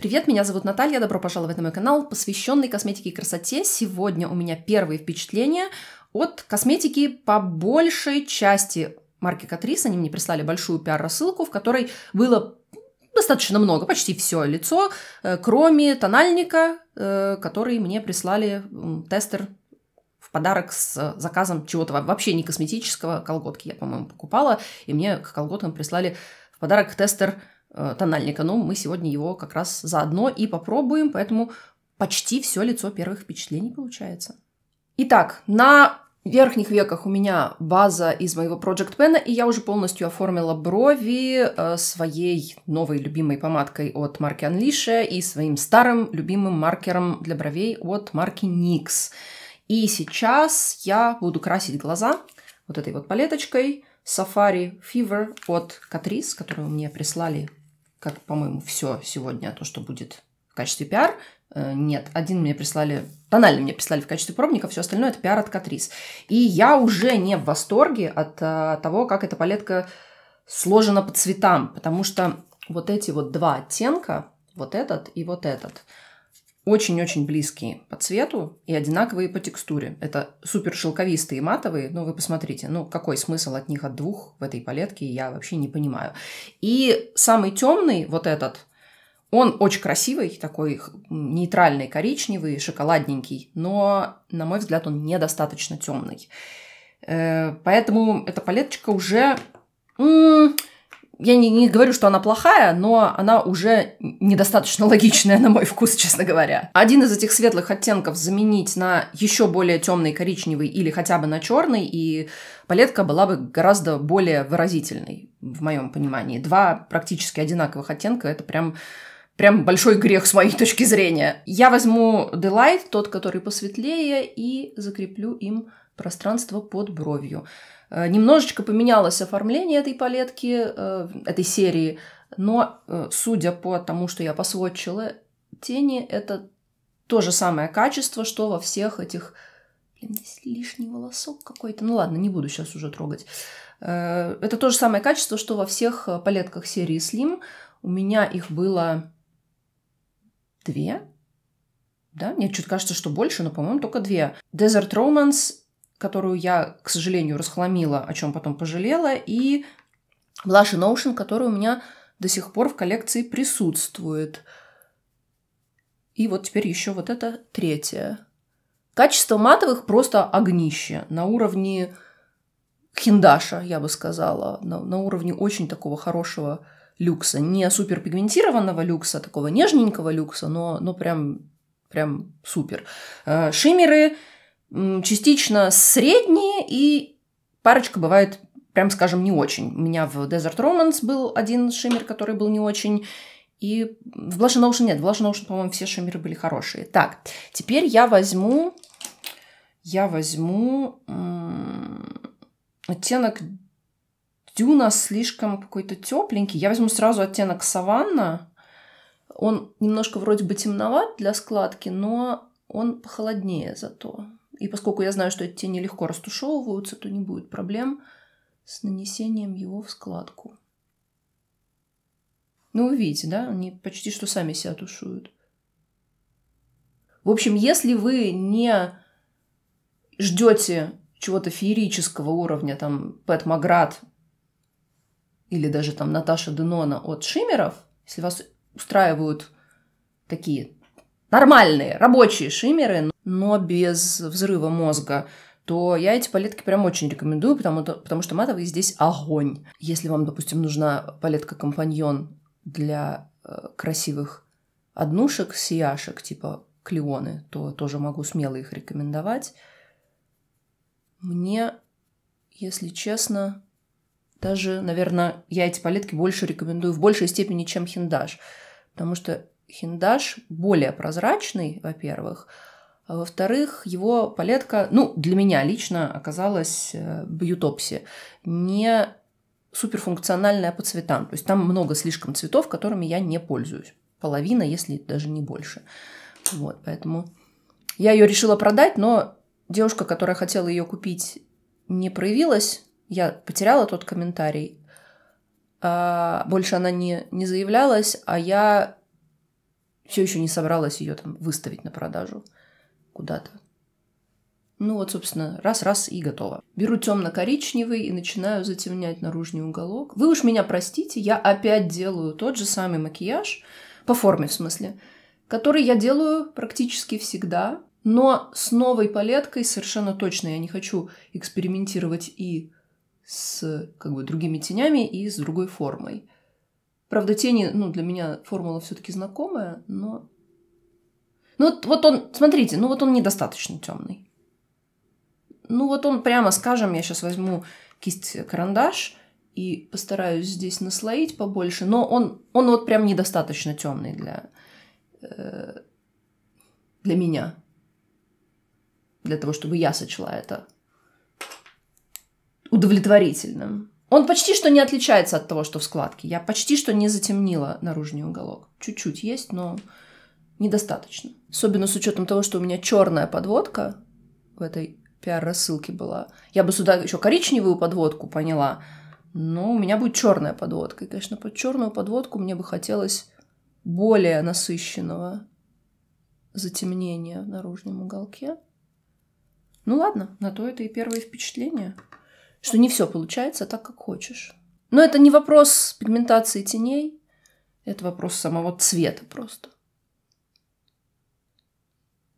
Привет, меня зовут Наталья, добро пожаловать на мой канал, посвященный косметике и красоте. Сегодня у меня первые впечатления от косметики по большей части марки Катрис. Они мне прислали большую пиар-рассылку, в которой было достаточно много, почти все лицо, э, кроме тональника, э, который мне прислали тестер в подарок с заказом чего-то вообще не косметического, колготки я, по-моему, покупала, и мне к колготкам прислали в подарок тестер Э, тональника, но мы сегодня его как раз заодно и попробуем, поэтому почти все лицо первых впечатлений получается. Итак, на верхних веках у меня база из моего Project Pen, и я уже полностью оформила брови э, своей новой любимой помадкой от марки Unleash и своим старым любимым маркером для бровей от марки NYX. И сейчас я буду красить глаза вот этой вот палеточкой Safari Fever от Catrice, которую мне прислали как, по-моему, все сегодня, то, что будет в качестве пиар. Э, нет, один мне прислали, тональный мне прислали в качестве пробника, все остальное это пиар от Катрис. И я уже не в восторге от э, того, как эта палетка сложена по цветам, потому что вот эти вот два оттенка, вот этот и вот этот – очень-очень близкие по цвету и одинаковые по текстуре. Это супер шелковистые матовые, ну вы посмотрите, ну какой смысл от них от двух в этой палетке, я вообще не понимаю. И самый темный вот этот, он очень красивый, такой нейтральный коричневый, шоколадненький, но, на мой взгляд, он недостаточно темный. Э, поэтому эта палеточка уже я не, не говорю, что она плохая, но она уже недостаточно логичная на мой вкус, честно говоря. Один из этих светлых оттенков заменить на еще более темный коричневый или хотя бы на черный, и палетка была бы гораздо более выразительной, в моем понимании. Два практически одинаковых оттенка это прям прям большой грех с моей точки зрения. Я возьму Delight, тот, который посветлее, и закреплю им пространство под бровью. Э, немножечко поменялось оформление этой палетки, э, этой серии, но э, судя по тому, что я посводчила, тени — это то же самое качество, что во всех этих... Блин, здесь лишний волосок какой-то. Ну ладно, не буду сейчас уже трогать. Это то же самое качество, что во всех палетках серии Slim. У меня их было две. Да? Мне что-то кажется, что больше, но, по-моему, только две. Desert Romance которую я, к сожалению, расхламила, о чем потом пожалела, и Blush and Ocean, который у меня до сих пор в коллекции присутствует. И вот теперь еще вот это третье. Качество матовых просто огнище на уровне хиндаша, я бы сказала, на, на уровне очень такого хорошего люкса. Не суперпигментированного люкса, такого нежненького люкса, но, но прям, прям супер. Э, шиммеры частично средние и парочка бывает, прям скажем, не очень. У меня в Desert Romance был один шиммер, который был не очень, и в Blush and Ocean нет. В Blush and Ocean, по-моему, все шиммеры были хорошие. Так, теперь я возьму... Я возьму оттенок Дюна слишком какой-то тепленький. Я возьму сразу оттенок Саванна. Он немножко вроде бы темноват для складки, но он похолоднее зато. И поскольку я знаю, что эти тени легко растушевываются, то не будет проблем с нанесением его в складку. Ну, вы видите, да, они почти что сами себя тушуют. В общем, если вы не ждете чего-то феерического уровня, там, Пэт Маград или даже там Наташа Денона от шиммеров, если вас устраивают такие нормальные рабочие шиммеры, но без взрыва мозга, то я эти палетки прям очень рекомендую, потому, потому что матовые здесь огонь. Если вам, допустим, нужна палетка-компаньон для э, красивых однушек, сияшек, типа клеоны, то тоже могу смело их рекомендовать. Мне, если честно, даже, наверное, я эти палетки больше рекомендую в большей степени, чем хиндаш, потому что хиндаш более прозрачный, во-первых, а во-вторых, его палетка, ну, для меня лично оказалась э, бьютопси. Не суперфункциональная по цветам. То есть там много слишком цветов, которыми я не пользуюсь. Половина, если даже не больше. Вот, поэтому я ее решила продать, но девушка, которая хотела ее купить, не проявилась. Я потеряла тот комментарий. А больше она не, не заявлялась, а я все еще не собралась ее там выставить на продажу куда-то. Ну вот, собственно, раз-раз и готово. Беру темно-коричневый и начинаю затемнять наружный уголок. Вы уж меня простите, я опять делаю тот же самый макияж, по форме в смысле, который я делаю практически всегда, но с новой палеткой совершенно точно. Я не хочу экспериментировать и с как бы другими тенями, и с другой формой. Правда, тени, ну, для меня формула все-таки знакомая, но ну вот он, смотрите, ну вот он недостаточно темный. Ну вот он прямо, скажем, я сейчас возьму кисть-карандаш и постараюсь здесь наслоить побольше, но он, он вот прям недостаточно темный для, э, для меня, для того, чтобы я сочла это удовлетворительным. Он почти что не отличается от того, что в складке. Я почти что не затемнила наружный уголок. Чуть-чуть есть, но недостаточно. Особенно с учетом того, что у меня черная подводка в этой пиар-рассылке была. Я бы сюда еще коричневую подводку поняла, но у меня будет черная подводка. И, конечно, под черную подводку мне бы хотелось более насыщенного затемнения в наружном уголке. Ну ладно, на то это и первое впечатление, что не все получается так, как хочешь. Но это не вопрос пигментации теней, это вопрос самого цвета просто.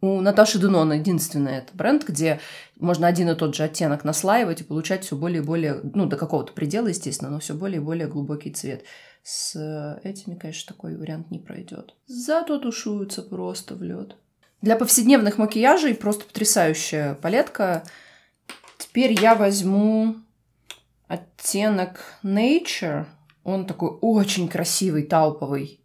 У Наташи Дунон единственный это бренд, где можно один и тот же оттенок наслаивать и получать все более и более, ну, до какого-то предела, естественно, но все более и более глубокий цвет. С э, этими, конечно, такой вариант не пройдет. Зато тушуются просто в лед. Для повседневных макияжей просто потрясающая палетка. Теперь я возьму оттенок Nature. Он такой очень красивый, талповый.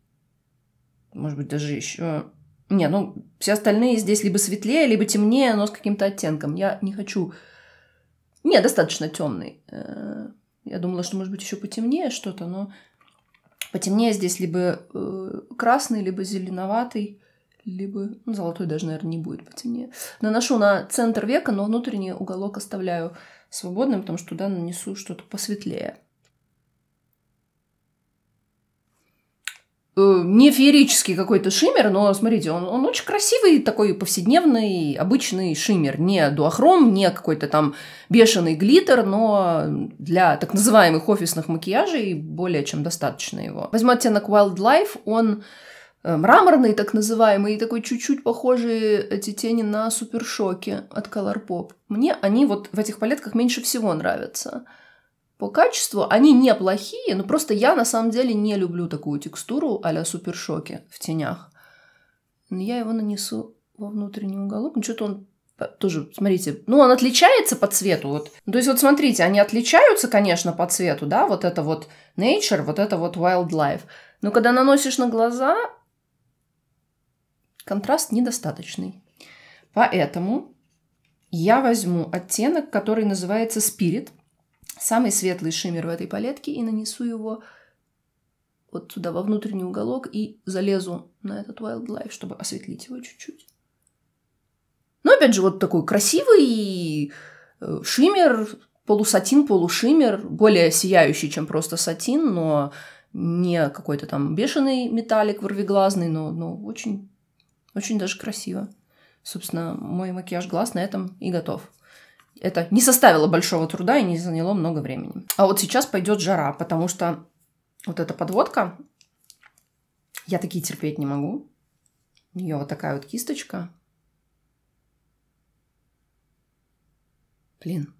Может быть, даже еще не, ну, все остальные здесь либо светлее, либо темнее, но с каким-то оттенком. Я не хочу... Не, достаточно темный. Э, я думала, что, может быть, еще потемнее что-то, но потемнее здесь либо э, красный, либо зеленоватый, либо... Ну, золотой даже, наверное, не будет потемнее. Наношу на центр века, но внутренний уголок оставляю свободным, потому что туда нанесу что-то посветлее. Э, не феерический какой-то шиммер, но смотрите, он, он очень красивый, такой повседневный, обычный шиммер. Не дуохром, не какой-то там бешеный глиттер, но для так называемых офисных макияжей более чем достаточно его. Возьму оттенок Wildlife, он э, мраморный, так называемый, и такой чуть-чуть похожие эти тени на супершоки от Colourpop. Мне они вот в этих палетках меньше всего нравятся. По качеству они неплохие, но просто я на самом деле не люблю такую текстуру а-ля супершоки в тенях. Но я его нанесу во внутренний уголок. Ну, что-то он тоже, смотрите, ну, он отличается по цвету. Вот. Ну, то есть, вот смотрите, они отличаются, конечно, по цвету, да, вот это вот nature, вот это вот wildlife. Но когда наносишь на глаза, контраст недостаточный. Поэтому я возьму оттенок, который называется Spirit – самый светлый шиммер в этой палетке и нанесу его вот сюда, во внутренний уголок, и залезу на этот Wildlife, чтобы осветлить его чуть-чуть. ну опять же, вот такой красивый э, шиммер, полусатин, полушиммер, более сияющий, чем просто сатин, но не какой-то там бешеный металлик ворвиглазный, но, но очень, очень даже красиво. Собственно, мой макияж глаз на этом и готов. Это не составило большого труда и не заняло много времени. А вот сейчас пойдет жара, потому что вот эта подводка, я такие терпеть не могу. У нее вот такая вот кисточка. Блин,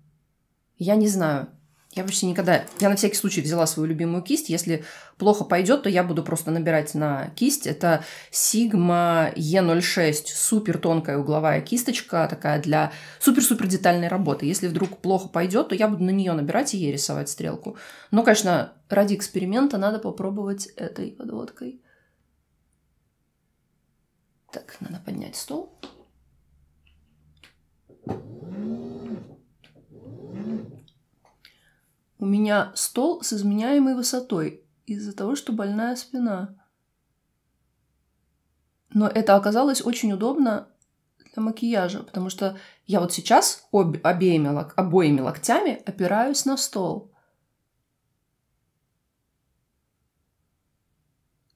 я не знаю, я вообще никогда... Я на всякий случай взяла свою любимую кисть. Если плохо пойдет, то я буду просто набирать на кисть. Это Sigma E06. Супер тонкая угловая кисточка, такая для супер-супер детальной работы. Если вдруг плохо пойдет, то я буду на нее набирать и ей рисовать стрелку. Но, конечно, ради эксперимента надо попробовать этой подводкой. Так, надо поднять стол. Thank you. У меня стол с изменяемой высотой из-за того, что больная спина. Но это оказалось очень удобно для макияжа, потому что я вот сейчас об обеими, обоими локтями опираюсь на стол.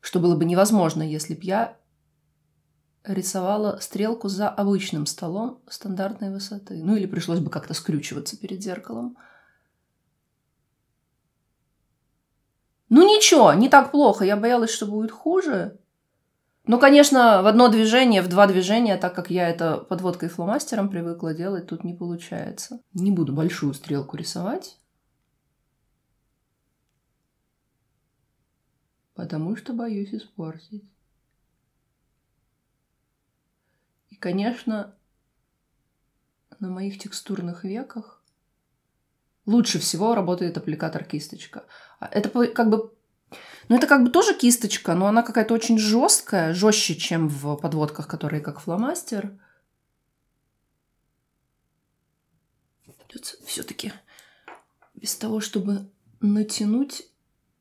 Что было бы невозможно, если б я рисовала стрелку за обычным столом стандартной высоты. Ну или пришлось бы как-то скрючиваться перед зеркалом. Ну ничего, не так плохо, я боялась, что будет хуже. Ну, конечно, в одно движение, в два движения, так как я это подводкой фломастером привыкла делать, тут не получается. Не буду большую стрелку рисовать. Потому что боюсь испортить. И, конечно, на моих текстурных веках лучше всего работает аппликатор-кисточка. А это как бы ну, это как бы тоже кисточка, но она какая-то очень жесткая, жестче, чем в подводках, которые как фломастер. Придется все-таки без того, чтобы натянуть,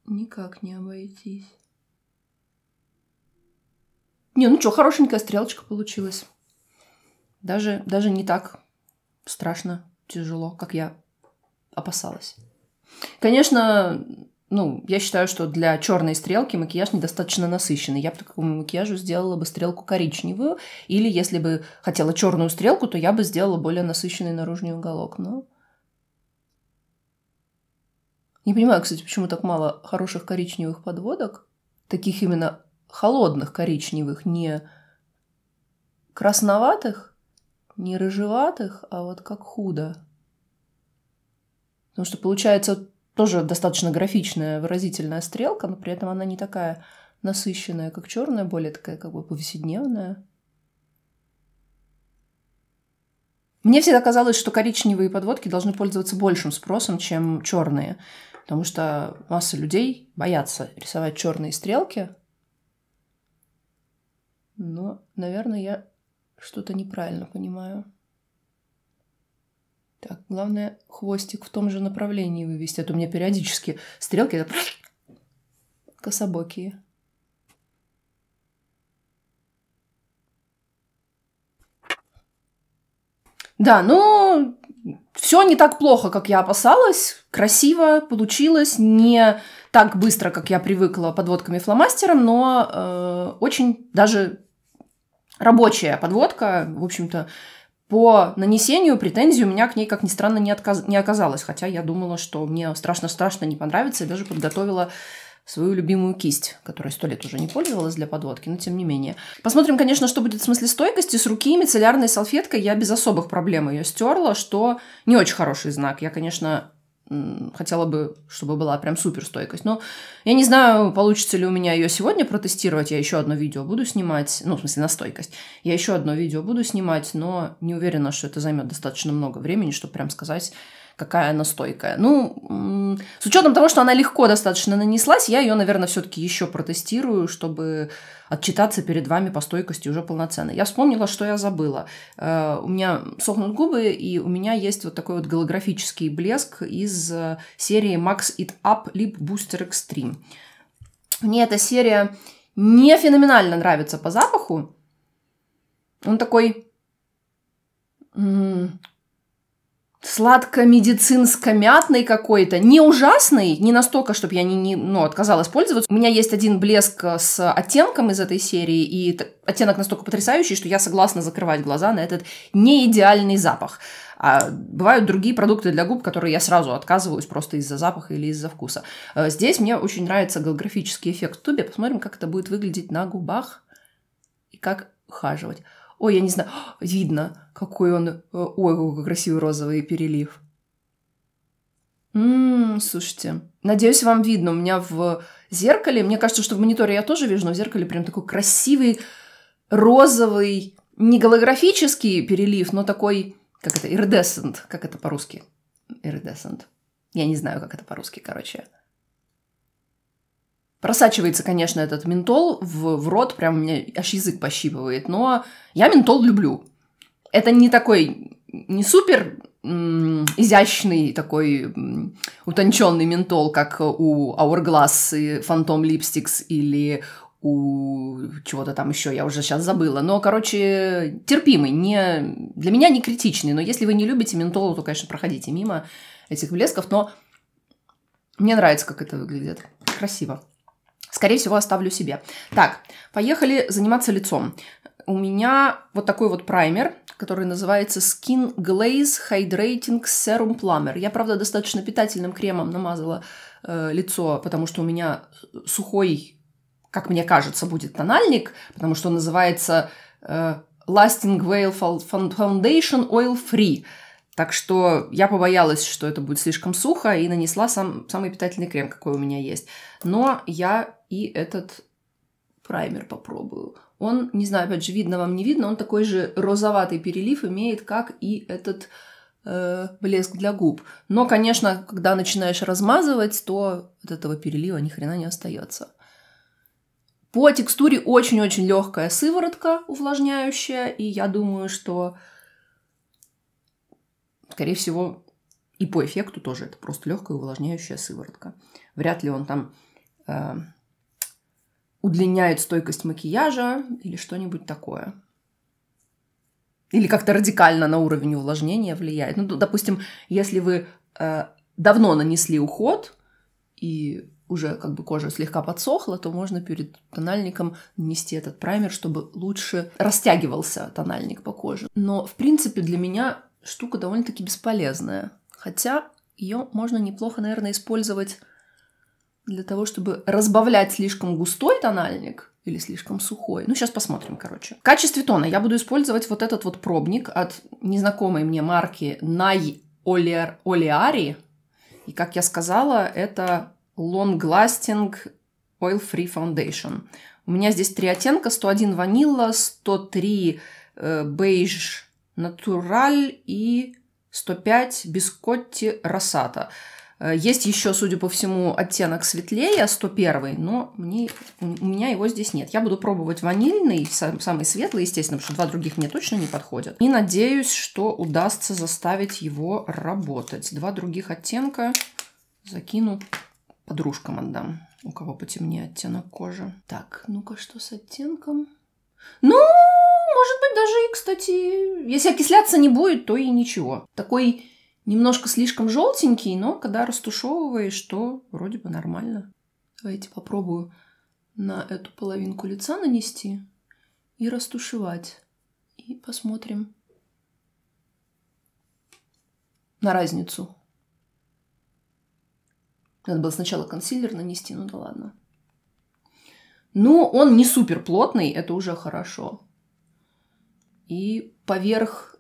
никак не обойтись. Не, ну что, хорошенькая стрелочка получилась. Даже, даже не так страшно, тяжело, как я опасалась. Конечно, ну, я считаю, что для черной стрелки макияж недостаточно насыщенный. Я по такому макияжу сделала бы стрелку коричневую, или если бы хотела черную стрелку, то я бы сделала более насыщенный наружный уголок. Но не понимаю, кстати, почему так мало хороших коричневых подводок, таких именно холодных коричневых, не красноватых, не рыжеватых, а вот как худо. Потому что получается тоже достаточно графичная, выразительная стрелка, но при этом она не такая насыщенная, как черная, более такая как бы повседневная. Мне всегда казалось, что коричневые подводки должны пользоваться большим спросом, чем черные, потому что масса людей боятся рисовать черные стрелки. Но, наверное, я что-то неправильно понимаю. Так, главное хвостик в том же направлении вывести, а то у меня периодически стрелки кособокие. Да, ну, все не так плохо, как я опасалась. Красиво получилось, не так быстро, как я привыкла подводками фломастером, но э, очень даже рабочая подводка, в общем-то, по нанесению претензий у меня к ней, как ни странно, не, отказ... не оказалось, хотя я думала, что мне страшно-страшно не понравится, и даже подготовила свою любимую кисть, которой сто лет уже не пользовалась для подводки, но тем не менее. Посмотрим, конечно, что будет в смысле стойкости. С руки мицеллярной салфеткой я без особых проблем ее стерла, что не очень хороший знак. Я, конечно, хотела бы, чтобы была прям супер стойкость. Но я не знаю, получится ли у меня ее сегодня протестировать. Я еще одно видео буду снимать, ну, в смысле, на стойкость. Я еще одно видео буду снимать, но не уверена, что это займет достаточно много времени, чтобы прям сказать, какая она стойкая. Ну, с учетом того, что она легко достаточно нанеслась, я ее, наверное, все-таки еще протестирую, чтобы отчитаться перед вами по стойкости уже полноценно. Я вспомнила, что я забыла. Э, у меня сохнут губы, и у меня есть вот такой вот голографический блеск из э, серии Max It Up Lip Booster Extreme. Мне эта серия не феноменально нравится по запаху. Он такой сладко-медицинско-мятный какой-то, не ужасный, не настолько, чтобы я не, не ну, отказалась пользоваться. У меня есть один блеск э, с оттенком из этой серии, и оттенок настолько потрясающий, что я согласна закрывать глаза на этот неидеальный запах. А бывают другие продукты для губ, которые я сразу отказываюсь просто из-за запаха или из-за вкуса. Э, здесь мне очень нравится голографический эффект в тубе. Посмотрим, как это будет выглядеть на губах и как ухаживать. Ой, я не знаю, видно, какой он, э, ой, какой красивый розовый перелив. Ммм, слушайте, надеюсь, вам видно. У меня в зеркале, мне кажется, что в мониторе я тоже вижу, но в зеркале прям такой красивый розовый, не голографический перелив, но такой, как это, iridescent, как это по-русски? Iridescent. Я не знаю, как это по-русски, короче. Просачивается, конечно, этот ментол в, в рот, прям у меня аж язык пощипывает, но я ментол люблю. Это не такой, не супер изящный такой утонченный ментол, как у Hourglass и Phantom Lipsticks или у чего-то там еще, я уже сейчас забыла. Но, короче, терпимый, не, для меня не критичный, но если вы не любите ментол, то, конечно, проходите мимо этих блесков, но мне нравится, как это выглядит. Красиво. Скорее всего, оставлю себе. Так, поехали заниматься лицом. У меня вот такой вот праймер, который называется Skin Glaze Hydrating Serum Plumber. Я, правда, достаточно питательным кремом намазала э, лицо, потому что у меня сухой, как мне кажется, будет тональник, потому что он называется э, Lasting Veil Foundation Oil Free. Так что я побоялась, что это будет слишком сухо, и нанесла сам, самый питательный крем, какой у меня есть. Но я и этот праймер попробую. Он, не знаю, опять же, видно вам, не видно, он такой же розоватый перелив имеет, как и этот э, блеск для губ. Но, конечно, когда начинаешь размазывать, то от этого перелива ни хрена не остается. По текстуре очень-очень легкая сыворотка увлажняющая, и я думаю, что, скорее всего, и по эффекту тоже это просто легкая увлажняющая сыворотка. Вряд ли он там э, удлиняет стойкость макияжа или что-нибудь такое. Или как-то радикально на уровень увлажнения влияет. Ну, допустим, если вы э, давно нанесли уход и уже как бы кожа слегка подсохла, то можно перед тональником нанести этот праймер, чтобы лучше растягивался тональник по коже. Но, в принципе, для меня штука довольно-таки бесполезная. Хотя ее можно неплохо, наверное, использовать для того, чтобы разбавлять слишком густой тональник или слишком сухой. Ну, сейчас посмотрим, короче. В качестве тона я буду использовать вот этот вот пробник от незнакомой мне марки Най Олеари. И, как я сказала, это Long Lasting Oil Free Foundation. У меня здесь три оттенка. 101 ванила, 103 э, натураль и 105 бискотти росата. Э, есть еще, судя по всему, оттенок светлее, 101, но мне, у меня его здесь нет. Я буду пробовать ванильный, самый светлый, естественно, потому что два других мне точно не подходят. И надеюсь, что удастся заставить его работать. Два других оттенка закину, подружкам отдам, у кого потемнее оттенок кожи. Так, ну-ка, что с оттенком? Ну, может быть, даже и, кстати, если окисляться не будет, то и ничего. Такой немножко слишком желтенький, но когда растушевываешь, то вроде бы нормально. Давайте попробую на эту половинку лица нанести и растушевать. И посмотрим на разницу. Надо было сначала консилер нанести, ну да ладно. Ну, он не супер плотный, это уже хорошо. И поверх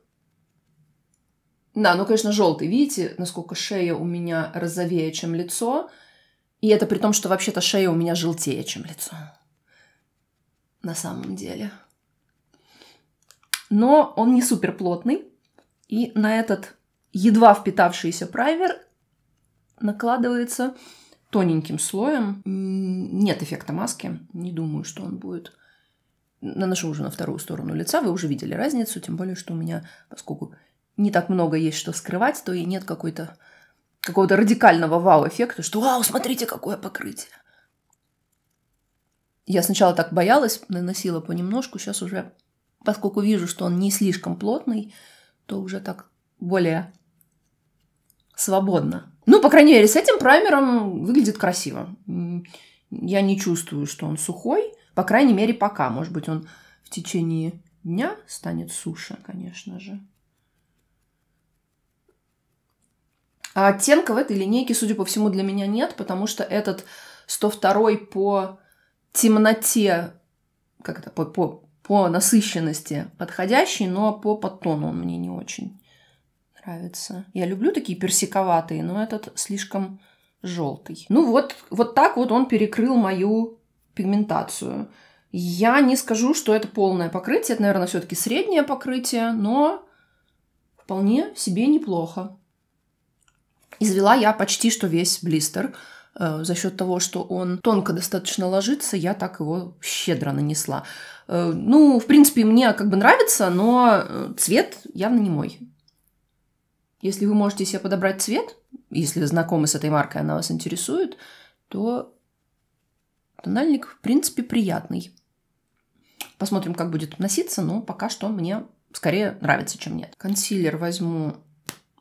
да, ну, конечно, желтый. Видите, насколько шея у меня розовее, чем лицо? И это при том, что вообще-то шея у меня желтее, чем лицо. На самом деле. Но он не супер плотный. И на этот едва впитавшийся праймер накладывается тоненьким слоем. Нет эффекта маски. Не думаю, что он будет. Наношу уже на вторую сторону лица. Вы уже видели разницу. Тем более, что у меня, поскольку не так много есть что скрывать, то и нет какой-то какого-то радикального вау-эффекта, что «Вау, смотрите, какое покрытие!» Я сначала так боялась, наносила понемножку, сейчас уже, поскольку вижу, что он не слишком плотный, то уже так более свободно. Ну, по крайней мере, с этим праймером выглядит красиво. Я не чувствую, что он сухой, по крайней мере, пока. Может быть, он в течение дня станет суше, конечно же. А оттенка в этой линейке, судя по всему, для меня нет, потому что этот 102 по темноте, как это, по, по, по насыщенности подходящий, но по подтону он мне не очень нравится. Я люблю такие персиковатые, но этот слишком желтый. Ну вот, вот так вот он перекрыл мою пигментацию. Я не скажу, что это полное покрытие, это, наверное, все-таки среднее покрытие, но вполне себе неплохо. Извела я почти что весь блистер. Э, за счет того, что он тонко достаточно ложится, я так его щедро нанесла. Э, ну, в принципе, мне как бы нравится, но э, цвет явно не мой. Если вы можете себе подобрать цвет, если вы знакомы с этой маркой, она вас интересует, то тональник, в принципе, приятный. Посмотрим, как будет носиться, но пока что мне скорее нравится, чем нет. Консилер возьму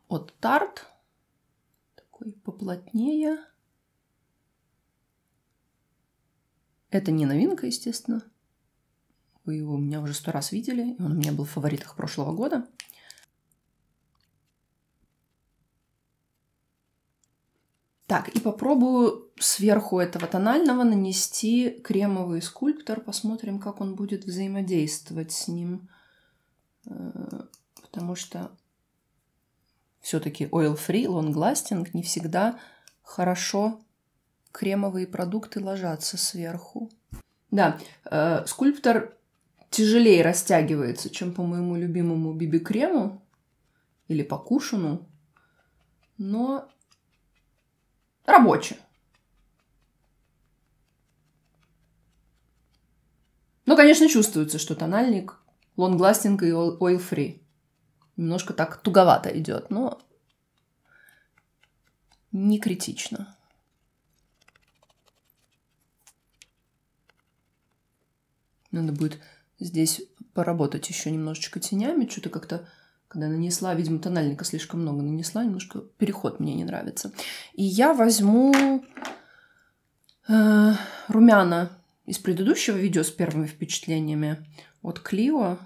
от Tarte такой поплотнее. Это не новинка, естественно. Вы его у меня уже сто раз видели. Он у меня был в фаворитах прошлого года. Так, и попробую сверху этого тонального нанести кремовый скульптор. Посмотрим, как он будет взаимодействовать с ним. Э, потому что все-таки oil-free, long-lasting не всегда хорошо кремовые продукты ложатся сверху. Да, э, скульптор тяжелее растягивается, чем по моему любимому биби-крему или по кушину, но рабоче. Ну, конечно, чувствуется, что тональник лонгластинг и oil-free немножко так туговато идет, но не критично. Надо будет здесь поработать еще немножечко тенями. Что-то как-то, когда нанесла, видимо, тональника слишком много нанесла, немножко переход мне не нравится. И я возьму э, румяна из предыдущего видео с первыми впечатлениями от Клио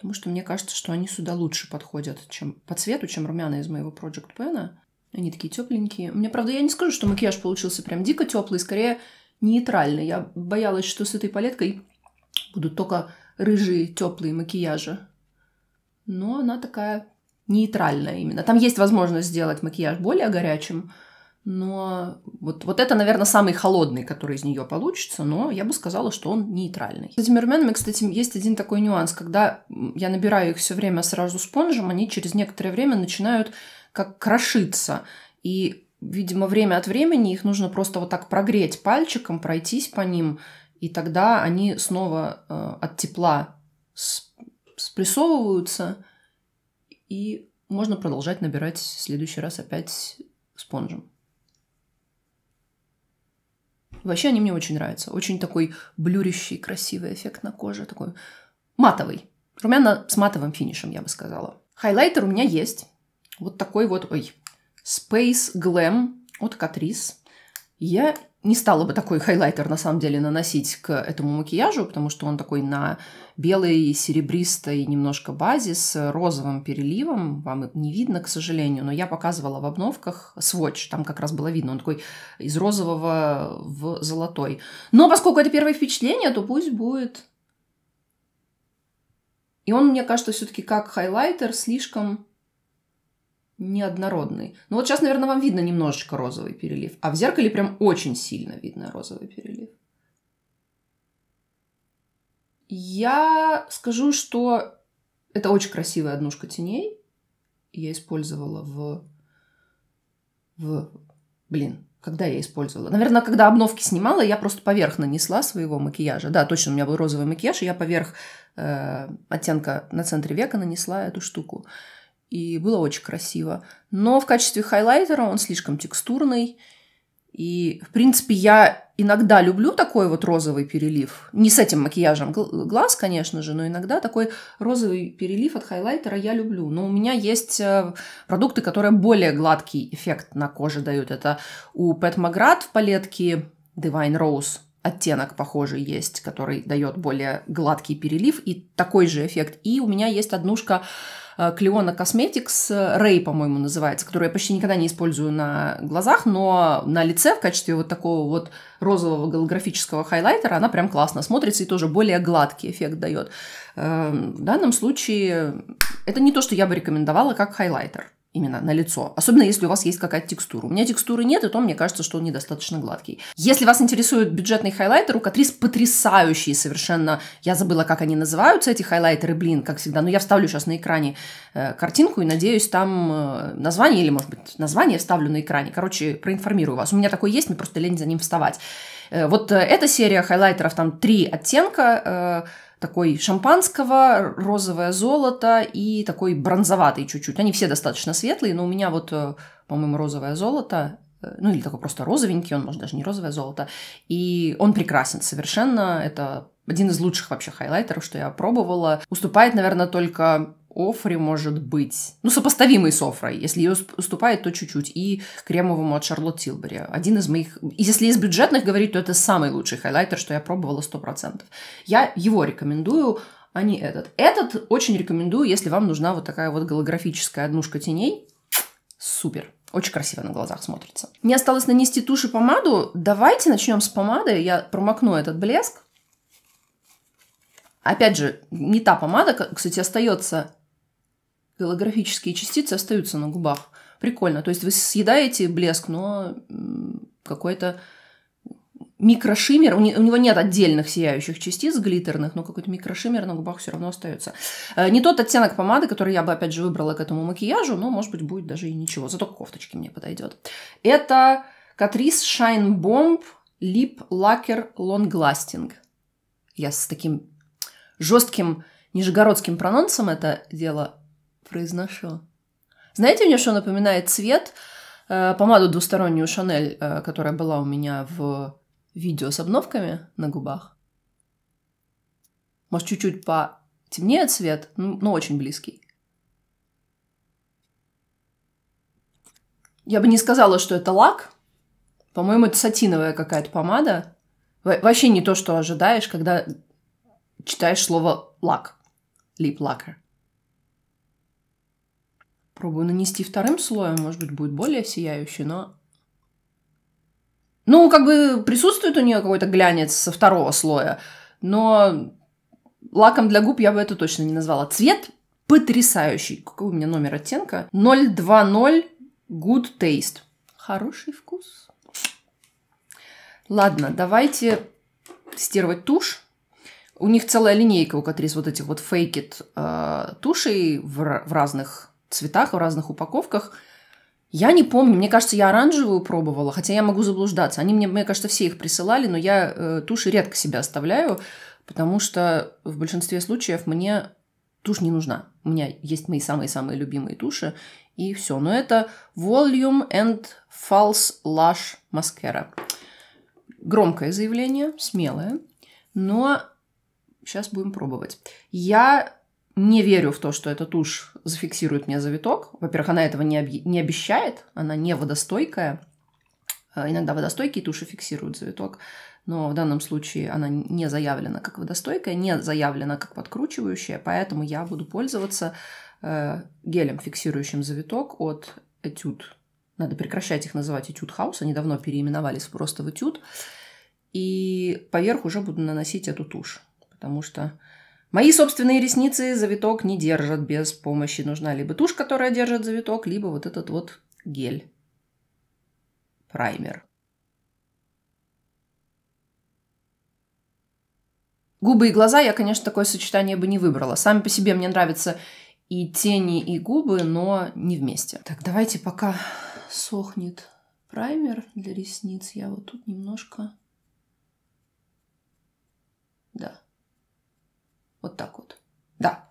потому что мне кажется, что они сюда лучше подходят чем по цвету, чем румяна из моего Project Pen. Они такие тепленькие. Мне, правда, я не скажу, что макияж получился прям дико теплый, скорее нейтральный. Я боялась, что с этой палеткой будут только рыжие теплые макияжи. Но она такая нейтральная именно. Там есть возможность сделать макияж более горячим, но вот, вот это, наверное, самый холодный, который из нее получится, но я бы сказала, что он нейтральный. С тимирменами, кстати, есть один такой нюанс. Когда я набираю их все время сразу спонжем, они через некоторое время начинают как крошиться. И, видимо, время от времени их нужно просто вот так прогреть пальчиком, пройтись по ним, и тогда они снова э, от тепла спрессовываются, и можно продолжать набирать в следующий раз опять спонжем. Вообще они мне очень нравятся. Очень такой блюрящий, красивый эффект на коже. Такой матовый. Румяна с матовым финишем, я бы сказала. Хайлайтер у меня есть. Вот такой вот, ой, Space Glam от Catrice. Я не стала бы такой хайлайтер на самом деле наносить к этому макияжу, потому что он такой на белый, серебристый немножко базе с розовым переливом. Вам не видно, к сожалению, но я показывала в обновках сводч, там как раз было видно, он такой из розового в золотой. Но поскольку это первое впечатление, то пусть будет. И он, мне кажется, все-таки как хайлайтер слишком неоднородный. Ну вот сейчас, наверное, вам видно немножечко розовый перелив, а в зеркале прям очень сильно видно розовый перелив. Я скажу, что это очень красивая однушка теней. Я использовала в... в... Блин, когда я использовала? Наверное, когда обновки снимала, я просто поверх нанесла своего макияжа. Да, точно, у меня был розовый макияж, и я поверх э, оттенка на центре века нанесла эту штуку. Э, и было очень красиво. Но в качестве хайлайтера он слишком текстурный. И, в принципе, я иногда люблю такой вот розовый перелив. Не с этим макияжем глаз, конечно же, но иногда такой розовый перелив от хайлайтера я люблю. Но у меня есть э, продукты, которые более гладкий эффект на коже дают. Это у Пэт Маград в палетке Divine Rose оттенок похожий есть, который дает более гладкий перелив и такой же эффект. И у меня есть однушка Э, Клеона Косметикс, э, Рэй, по-моему, называется, который я почти никогда не использую на глазах, но на лице в качестве вот такого вот розового голографического хайлайтера она прям классно смотрится и тоже более гладкий эффект дает. Э, в данном случае это не то, что я бы рекомендовала как хайлайтер именно на лицо. Особенно если у вас есть какая-то текстура. У меня текстуры нет, и то мне кажется, что он недостаточно гладкий. Если вас интересует бюджетный хайлайтер, у Катрис потрясающие совершенно, я забыла, как они называются, эти хайлайтеры, блин, как всегда, но ну, я вставлю сейчас на экране э, картинку и надеюсь там э, название или, может быть, название вставлю на экране. Короче, проинформирую вас. У меня такой есть, мне просто лень за ним вставать. Э, вот э, эта серия хайлайтеров, там три оттенка, э, такой шампанского, розовое золото и такой бронзоватый чуть-чуть. Они все достаточно светлые, но у меня вот, э, по-моему, розовое золото, э, ну или такой просто розовенький, он, может, даже не розовое золото. И он прекрасен совершенно, это один из лучших вообще хайлайтеров, что я пробовала. Уступает, наверное, только Офре может быть, ну, сопоставимый с Офрой, если ее уступает, то чуть-чуть, и кремовому от Шарлотт Тилбери. Один из моих, если из бюджетных говорить, то это самый лучший хайлайтер, что я пробовала 100%. Я его рекомендую, а не этот. Этот очень рекомендую, если вам нужна вот такая вот голографическая однушка теней. Супер! Очень красиво на глазах смотрится. Мне осталось нанести тушь и помаду. Давайте начнем с помады. Я промокну этот блеск. Опять же, не та помада, кстати, остается голографические частицы остаются на губах. Прикольно. То есть вы съедаете блеск, но какой-то микрошиммер, у него нет отдельных сияющих частиц глиттерных, но какой-то микрошиммер на губах все равно остается. Э, не тот оттенок помады, который я бы, опять же, выбрала к этому макияжу, но, может быть, будет даже и ничего. Зато кофточки мне подойдет. Это катрис Shine Bomb Lip Lacquer Long Lasting. Я с таким жестким нижегородским прононсом это дело произношу. Знаете, мне что напоминает цвет? Э, помаду двустороннюю Шанель, э, которая была у меня в видео с обновками на губах. Может, чуть-чуть потемнее цвет, ну, но очень близкий. Я бы не сказала, что это лак. По-моему, это сатиновая какая-то помада. Во вообще не то, что ожидаешь, когда читаешь слово лак. Лип лакер. Пробую нанести вторым слоем, может быть, будет более сияющий, но... Ну, как бы присутствует у нее какой-то глянец со второго слоя, но лаком для губ я бы это точно не назвала. Цвет потрясающий. Какой у меня номер оттенка? 020 Good Taste. Хороший вкус. Ладно, давайте тестировать тушь. У них целая линейка у Катрис вот этих вот фейкет э, а, тушей в, в разных цветах, в разных упаковках. Я не помню, мне кажется, я оранжевую пробовала, хотя я могу заблуждаться. Они мне, мне кажется, все их присылали, но я э, туши редко себя оставляю, потому что в большинстве случаев мне тушь не нужна. У меня есть мои самые-самые любимые туши, и все. Но это Volume and False Lash Mascara. Громкое заявление, смелое, но сейчас будем пробовать. Я не верю в то, что эта тушь зафиксирует мне завиток. Во-первых, она этого не, объ... не обещает, она не водостойкая. Э, иногда водостойкие туши фиксируют завиток, но в данном случае она не заявлена как водостойкая, не заявлена как подкручивающая, поэтому я буду пользоваться э, гелем, фиксирующим завиток от Etude. Надо прекращать их называть Etude House, они давно переименовались просто в Etude. И поверх уже буду наносить эту тушь, потому что Мои собственные ресницы завиток не держат без помощи. Нужна либо тушь, которая держит завиток, либо вот этот вот гель. Праймер. Губы и глаза я, конечно, такое сочетание бы не выбрала. Сами по себе мне нравятся и тени, и губы, но не вместе. Так, давайте пока сохнет праймер для ресниц, я вот тут немножко... Да, вот так вот. Да.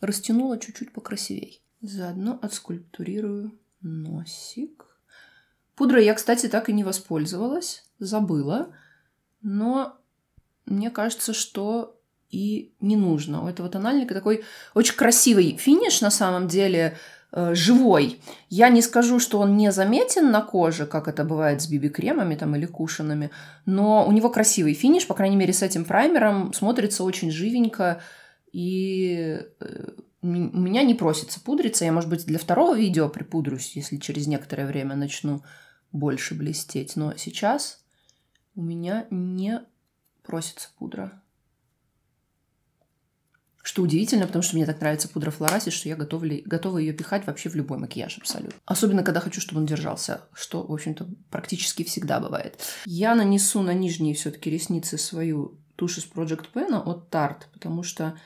Растянула чуть-чуть покрасивей. Заодно отскульптурирую носик. Пудрой я, кстати, так и не воспользовалась. Забыла. Но мне кажется, что и не нужно. У этого тональника такой очень красивый финиш на самом деле – Э, живой. Я не скажу, что он не заметен на коже, как это бывает с биби-кремами там или кушанами, но у него красивый финиш, по крайней мере, с этим праймером смотрится очень живенько, и э, у меня не просится пудриться. Я, может быть, для второго видео припудрюсь, если через некоторое время начну больше блестеть, но сейчас у меня не просится пудра. Что удивительно, потому что мне так нравится пудра Флораси, что я готова, готова ее пихать вообще в любой макияж абсолютно. Особенно, когда хочу, чтобы он держался, что, в общем-то, практически всегда бывает. Я нанесу на нижние все-таки ресницы свою тушь из Project Pen от Tarte, потому что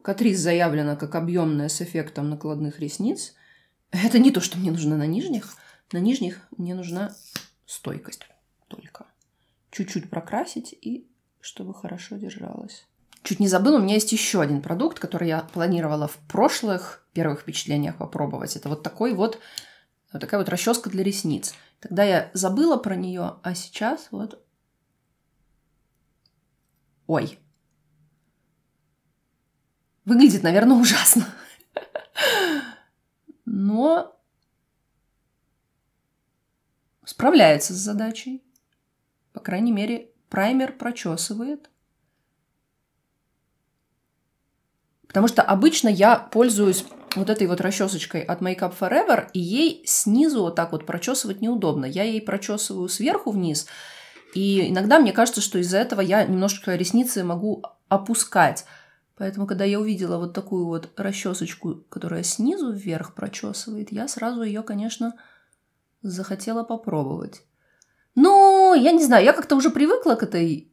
Катрис заявлена как объемная с эффектом накладных ресниц. Это не то, что мне нужно на нижних. На нижних мне нужна стойкость только. Чуть-чуть прокрасить и чтобы хорошо держалась. Чуть не забыл, у меня есть еще один продукт, который я планировала в прошлых первых впечатлениях попробовать. Это вот такой вот, вот такая вот расческа для ресниц. Тогда я забыла про нее, а сейчас вот... Ой. Выглядит, наверное, ужасно. Но справляется с задачей. По крайней мере, праймер прочесывает. Потому что обычно я пользуюсь вот этой вот расчесочкой от Make Up Forever, и ей снизу вот так вот прочесывать неудобно. Я ей прочесываю сверху вниз, и иногда мне кажется, что из-за этого я немножко ресницы могу опускать. Поэтому, когда я увидела вот такую вот расчесочку, которая снизу вверх прочесывает, я сразу ее, конечно, захотела попробовать. Но ну, я не знаю, я как-то уже привыкла к этой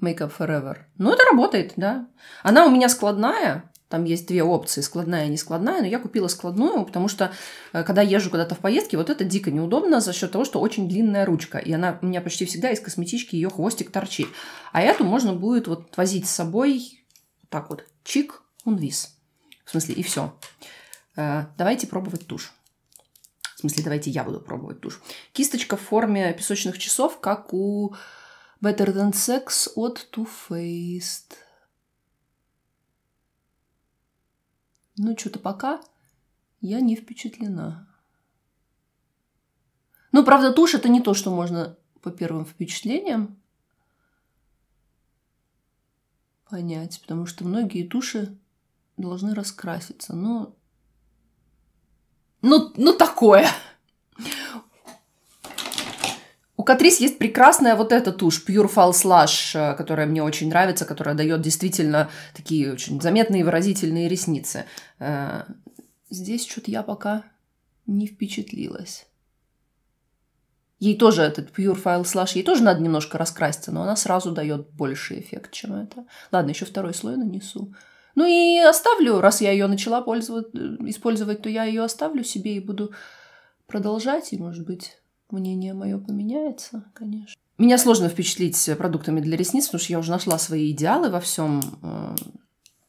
Makeup Forever. Ну, это работает, да. Она у меня складная, там есть две опции, складная и нескладная, но я купила складную, потому что, э, когда езжу куда-то в поездке, вот это дико неудобно за счет того, что очень длинная ручка, и она у меня почти всегда из косметички ее хвостик торчит. А эту можно будет вот возить с собой, так вот, чик, он вис. В смысле, и все. Э, давайте пробовать тушь. В смысле, давайте я буду пробовать тушь. Кисточка в форме песочных часов, как у Better Than Sex от Too Faced. Ну, что-то пока я не впечатлена. Ну, правда, тушь – это не то, что можно по первым впечатлениям понять, потому что многие туши должны раскраситься. Но, ну, ну, ну такое. Катрис есть прекрасная вот эта тушь Pure Fall Slush, э, которая мне очень нравится, которая дает действительно такие очень заметные выразительные ресницы. Э, здесь что-то я пока не впечатлилась. Ей тоже этот Pure File Slash, ей тоже надо немножко раскраситься, но она сразу дает больший эффект, чем это. Ладно, еще второй слой нанесу. Ну и оставлю, раз я ее начала э, использовать, то я ее оставлю себе и буду продолжать, и, может быть, мнение мое поменяется, конечно. Меня сложно впечатлить продуктами для ресниц, потому что я уже нашла свои идеалы во всем. Э,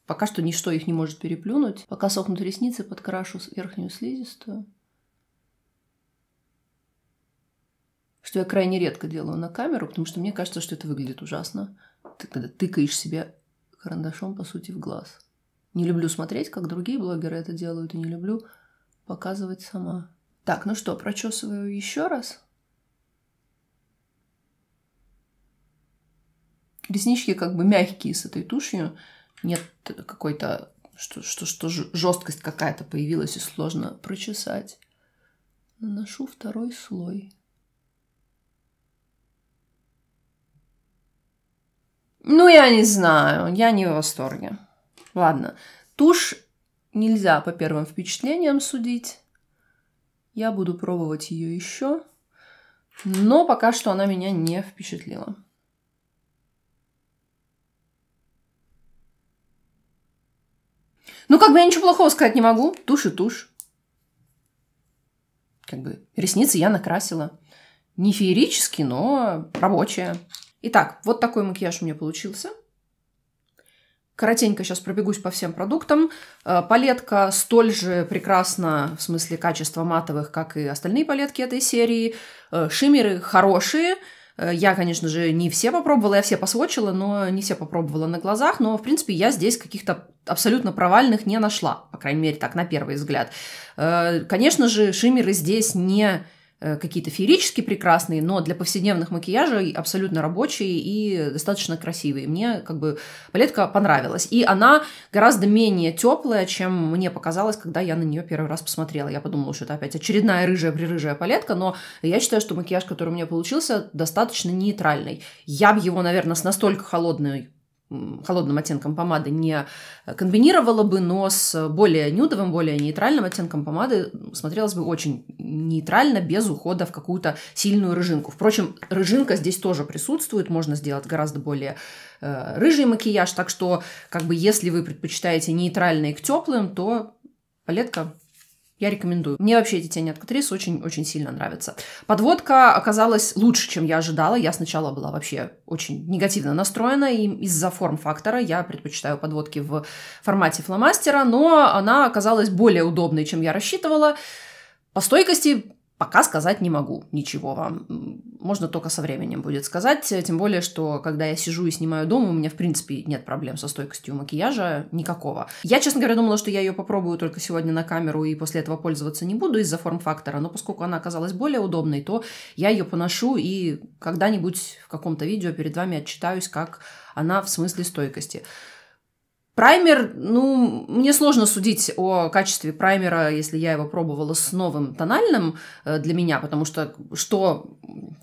пока что ничто их не может переплюнуть. Пока сохнут ресницы, подкрашу верхнюю слизистую. Что я крайне редко делаю на камеру, потому что мне кажется, что это выглядит ужасно. Ты когда тыкаешь себе карандашом, по сути, в глаз. Не люблю смотреть, как другие блогеры это делают, и не люблю показывать сама. Так, ну что, прочесываю еще раз. Реснички как бы мягкие с этой тушью. Нет какой-то, что, что, что жесткость какая-то появилась и сложно прочесать. Наношу второй слой. Ну, я не знаю, я не в восторге. Ладно, тушь нельзя по первым впечатлениям судить. Я буду пробовать ее еще, но пока что она меня не впечатлила. Ну, как бы я ничего плохого сказать не могу. Тушь и тушь. Как бы ресницы я накрасила. Не феерически, но рабочая. Итак, вот такой макияж у меня получился. Коротенько сейчас пробегусь по всем продуктам. Э, палетка столь же прекрасна в смысле качества матовых, как и остальные палетки этой серии. Э, шиммеры хорошие. Э, я, конечно же, не все попробовала, я все посвочила, но не все попробовала на глазах. Но, в принципе, я здесь каких-то абсолютно провальных не нашла, по крайней мере, так на первый взгляд. Конечно же, шиммеры здесь не Э, какие-то феерически прекрасные, но для повседневных макияжей абсолютно рабочие и достаточно красивые. Мне как бы палетка понравилась. И она гораздо менее теплая, чем мне показалось, когда я на нее первый раз посмотрела. Я подумала, что это опять очередная рыжая-прирыжая палетка, но я считаю, что макияж, который у меня получился, достаточно нейтральный. Я бы его, наверное, с настолько холодной холодным оттенком помады не комбинировала бы, но с более нюдовым, более нейтральным оттенком помады смотрелась бы очень нейтрально, без ухода в какую-то сильную рыжинку. Впрочем, рыжинка здесь тоже присутствует, можно сделать гораздо более э, рыжий макияж, так что как бы если вы предпочитаете нейтральный к теплым, то палетка я рекомендую. Мне вообще эти тени от Катрис очень-очень сильно нравятся. Подводка оказалась лучше, чем я ожидала. Я сначала была вообще очень негативно настроена, и из-за форм-фактора я предпочитаю подводки в формате фломастера, но она оказалась более удобной, чем я рассчитывала. По стойкости Пока сказать не могу ничего вам. Можно только со временем будет сказать. Тем более, что когда я сижу и снимаю дом, у меня, в принципе, нет проблем со стойкостью макияжа никакого. Я, честно говоря, думала, что я ее попробую только сегодня на камеру и после этого пользоваться не буду из-за форм-фактора. Но поскольку она оказалась более удобной, то я ее поношу и когда-нибудь в каком-то видео перед вами отчитаюсь, как она в смысле стойкости. Праймер, ну, мне сложно судить о качестве праймера, если я его пробовала с новым тональным э, для меня, потому что что,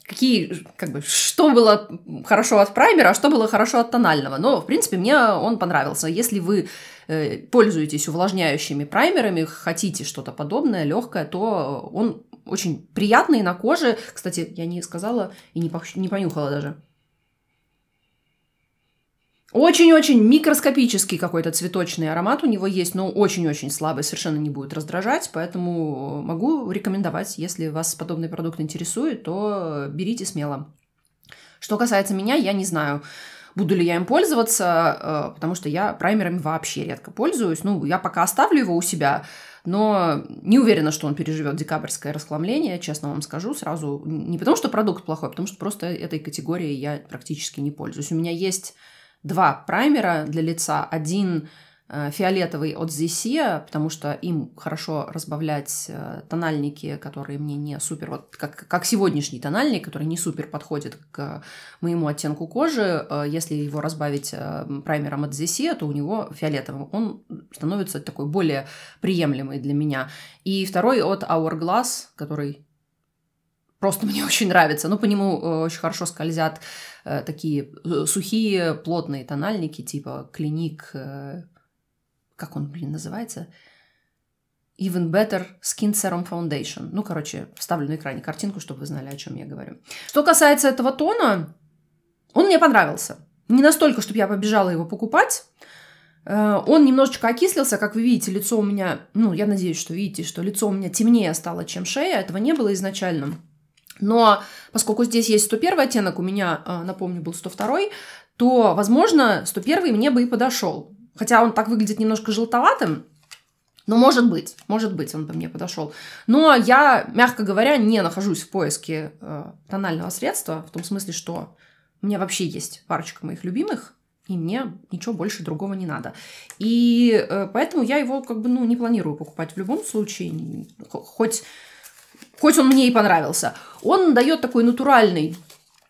какие, как бы, что было хорошо от праймера, а что было хорошо от тонального. Но, в принципе, мне он понравился. Если вы э, пользуетесь увлажняющими праймерами, хотите что-то подобное, легкое, то он очень приятный на коже. Кстати, я не сказала и не, не понюхала даже. Очень-очень микроскопический какой-то цветочный аромат у него есть, но очень-очень слабый, совершенно не будет раздражать, поэтому э, могу рекомендовать, если вас подобный продукт интересует, то берите смело. Что касается меня, я не знаю, буду ли я им пользоваться, э, потому что я праймерами вообще редко пользуюсь. Ну, я пока оставлю его у себя, но не уверена, что он переживет декабрьское расхламление, честно вам скажу, сразу. Не потому что продукт плохой, а потому что просто этой категории я практически не пользуюсь. У меня есть два праймера для лица. Один э, фиолетовый от Зисия, потому что им хорошо разбавлять э, тональники, которые мне не супер, вот как, как сегодняшний тональник, который не супер подходит к моему оттенку кожи, э, если его разбавить праймером от Зисия, то у него фиолетовым, он становится такой более приемлемый для меня. И второй от Hourglass, который просто мне очень нравится. Ну, по нему очень хорошо скользят Э, такие э, сухие, плотные тональники, типа клиник, э, как он, блин, называется? Even Better Skin Serum Foundation. Ну, короче, вставлю на экране картинку, чтобы вы знали, о чем я говорю. Что касается этого тона, он мне понравился. Не настолько, чтобы я побежала его покупать. Он немножечко окислился, как вы видите, лицо у меня, ну, я надеюсь, что видите, что лицо у меня темнее стало, чем шея, этого не было изначально. Но поскольку здесь есть 101 оттенок, у меня, э, напомню, был 102, то, возможно, 101 мне бы и подошел. Хотя он так выглядит немножко желтоватым, но может быть, может быть, он бы мне подошел. Но я, мягко говоря, не нахожусь в поиске э, тонального средства, в том смысле, что у меня вообще есть парочка моих любимых, и мне ничего больше другого не надо. И э, поэтому я его как бы ну, не планирую покупать в любом случае. Хоть хоть он мне и понравился, он дает такой натуральный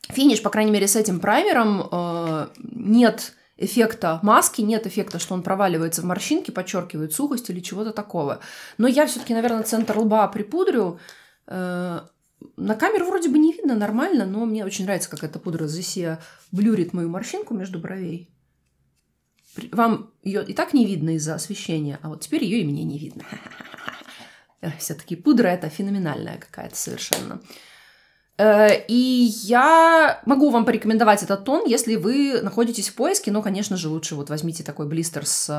финиш, по крайней мере, с этим праймером. Э, нет эффекта маски, нет эффекта, что он проваливается в морщинки, подчеркивает сухость или чего-то такого. Но я все-таки, наверное, центр лба припудрю. Э, на камеру вроде бы не видно нормально, но мне очень нравится, как эта пудра Зесия блюрит мою морщинку между бровей. Вам ее и так не видно из-за освещения, а вот теперь ее и мне не видно. Э, все таки пудра это феноменальная какая-то совершенно. Э, и я могу вам порекомендовать этот тон, если вы находитесь в поиске, но, конечно же, лучше вот возьмите такой блистер с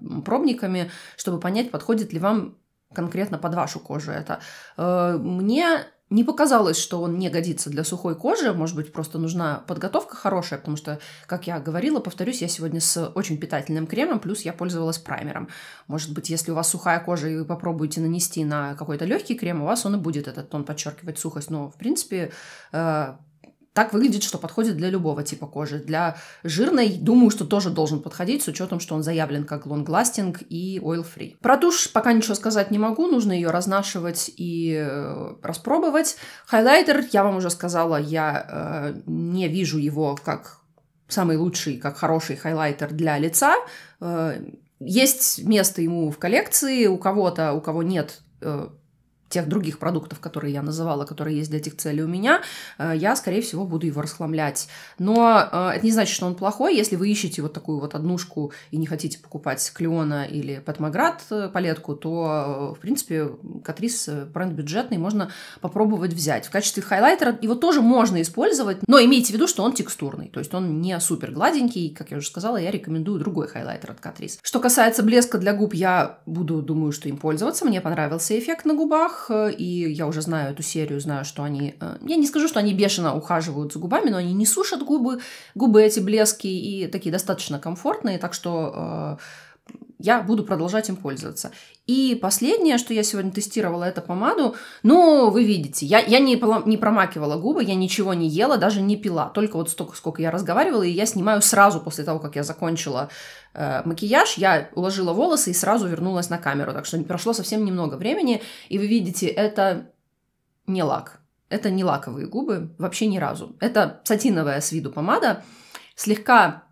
э, пробниками, чтобы понять, подходит ли вам конкретно под вашу кожу это. Мне не показалось, что он не годится для сухой кожи. Может быть, просто нужна подготовка хорошая, потому что, как я говорила, повторюсь, я сегодня с очень питательным кремом, плюс я пользовалась праймером. Может быть, если у вас сухая кожа и вы попробуете нанести на какой-то легкий крем, у вас он и будет этот тон подчеркивать сухость. Но, в принципе, э, так выглядит, что подходит для любого типа кожи. Для жирной, думаю, что тоже должен подходить, с учетом, что он заявлен как Long Lasting и oil-free. Про тушь пока ничего сказать не могу, нужно ее разнашивать и э, распробовать. Хайлайтер, я вам уже сказала, я э, не вижу его как самый лучший, как хороший хайлайтер для лица. Э, есть место ему в коллекции, у кого-то, у кого нет э, тех других продуктов, которые я называла, которые есть для этих целей у меня, э, я, скорее всего, буду его расхламлять. Но э, это не значит, что он плохой. Если вы ищете вот такую вот однушку и не хотите покупать Клеона или Патмаград э, палетку, то, в принципе, Катрис бренд бюджетный можно попробовать взять. В качестве хайлайтера его тоже можно использовать, но имейте в виду, что он текстурный, то есть он не супер гладенький. Как я уже сказала, я рекомендую другой хайлайтер от Катрис. Что касается блеска для губ, я буду, думаю, что им пользоваться. Мне понравился эффект на губах, губах, э, и я уже знаю эту серию, знаю, что они... Э, я не скажу, что они бешено ухаживают за губами, но они не сушат губы, губы эти блески и такие достаточно комфортные, так что э, я буду продолжать им пользоваться. И последнее, что я сегодня тестировала, это помаду. Ну, вы видите, я, я не, не промакивала губы, я ничего не ела, даже не пила. Только вот столько, сколько я разговаривала, и я снимаю сразу после того, как я закончила э, макияж, я уложила волосы и сразу вернулась на камеру. Так что прошло совсем немного времени, и вы видите, это не лак. Это не лаковые губы, вообще ни разу. Это сатиновая с виду помада, слегка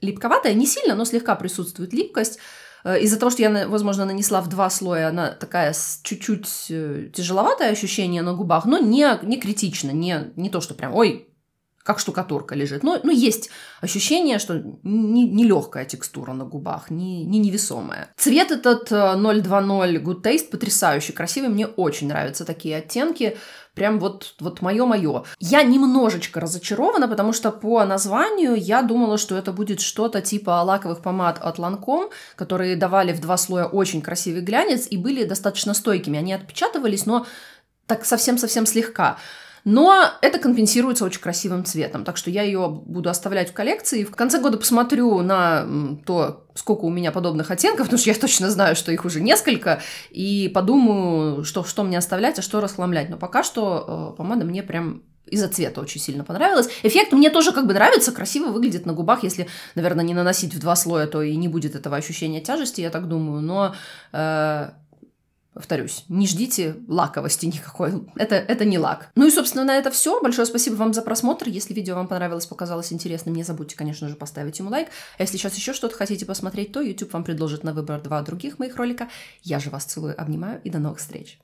липковатая, не сильно, но слегка присутствует липкость. Э, из-за того, что я, возможно, нанесла в два слоя, она такая чуть-чуть э, тяжеловатое ощущение на губах, но не, не критично, не, не то, что прям, ой, как штукатурка лежит. Но, ну, но ну, есть ощущение, что нелегкая не, не текстура на губах, не, не невесомая. Цвет этот 020 э, Good Taste потрясающий, красивый, мне очень нравятся такие оттенки. Прям вот, вот мое-мое. Я немножечко разочарована, потому что по названию я думала, что это будет что-то типа лаковых помад от Lancome, которые давали в два слоя очень красивый глянец и были достаточно стойкими. Они отпечатывались, но так совсем-совсем слегка. Но это компенсируется очень красивым цветом, так что я ее буду оставлять в коллекции. В конце года посмотрю на то, сколько у меня подобных оттенков, потому что я точно знаю, что их уже несколько, и подумаю, что, что мне оставлять, а что расхламлять. Но пока что э, помада мне прям из-за цвета очень сильно понравилась. Эффект мне тоже как бы нравится, красиво выглядит на губах, если, наверное, не наносить в два слоя, то и не будет этого ощущения тяжести, я так думаю, но... Э, Повторюсь, не ждите лаковости никакой. Это, это не лак. Ну и, собственно, на это все. Большое спасибо вам за просмотр. Если видео вам понравилось, показалось интересным, не забудьте, конечно же, поставить ему лайк. А если сейчас еще что-то хотите посмотреть, то YouTube вам предложит на выбор два других моих ролика. Я же вас целую, обнимаю и до новых встреч.